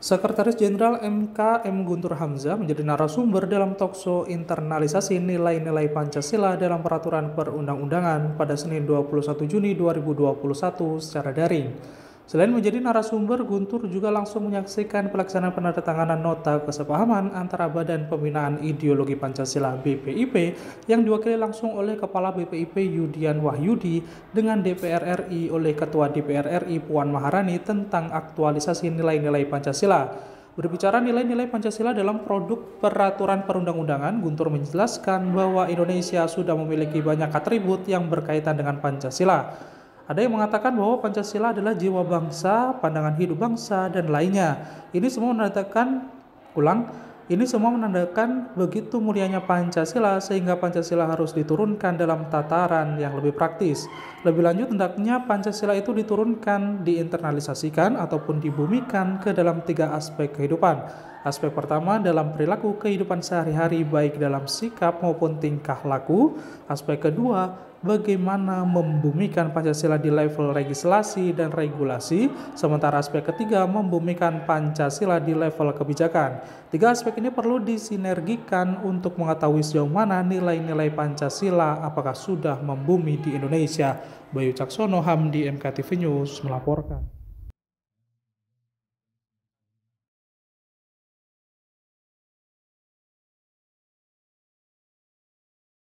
Sekretaris Jenderal MK M. Guntur Hamzah menjadi narasumber dalam tokso internalisasi nilai-nilai Pancasila dalam peraturan perundang-undangan pada Senin 21 Juni 2021 secara daring. Selain menjadi narasumber, Guntur juga langsung menyaksikan pelaksanaan penandatanganan nota kesepahaman antara Badan Pembinaan Ideologi Pancasila BPIP yang diwakili langsung oleh Kepala BPIP Yudian Wahyudi dengan DPR RI oleh Ketua DPR RI Puan Maharani tentang aktualisasi nilai-nilai Pancasila. Berbicara nilai-nilai Pancasila dalam produk peraturan perundang-undangan, Guntur menjelaskan bahwa Indonesia sudah memiliki banyak atribut yang berkaitan dengan Pancasila. Ada yang mengatakan bahwa Pancasila adalah jiwa bangsa, pandangan hidup bangsa, dan lainnya. Ini semua menandakan ulang ini semua menandakan begitu mulianya Pancasila sehingga Pancasila harus diturunkan dalam tataran yang lebih praktis. Lebih lanjut, hendaknya Pancasila itu diturunkan, diinternalisasikan, ataupun dibumikan ke dalam tiga aspek kehidupan. Aspek pertama dalam perilaku kehidupan sehari-hari baik dalam sikap maupun tingkah laku. Aspek kedua bagaimana membumikan Pancasila di level legislasi dan regulasi, sementara aspek ketiga membumikan Pancasila di level kebijakan. Tiga aspek ini perlu disinergikan untuk mengetahui sejauh mana nilai-nilai Pancasila apakah sudah membumi di Indonesia. Bayu Caksono, Hamdi, MKTV News melaporkan.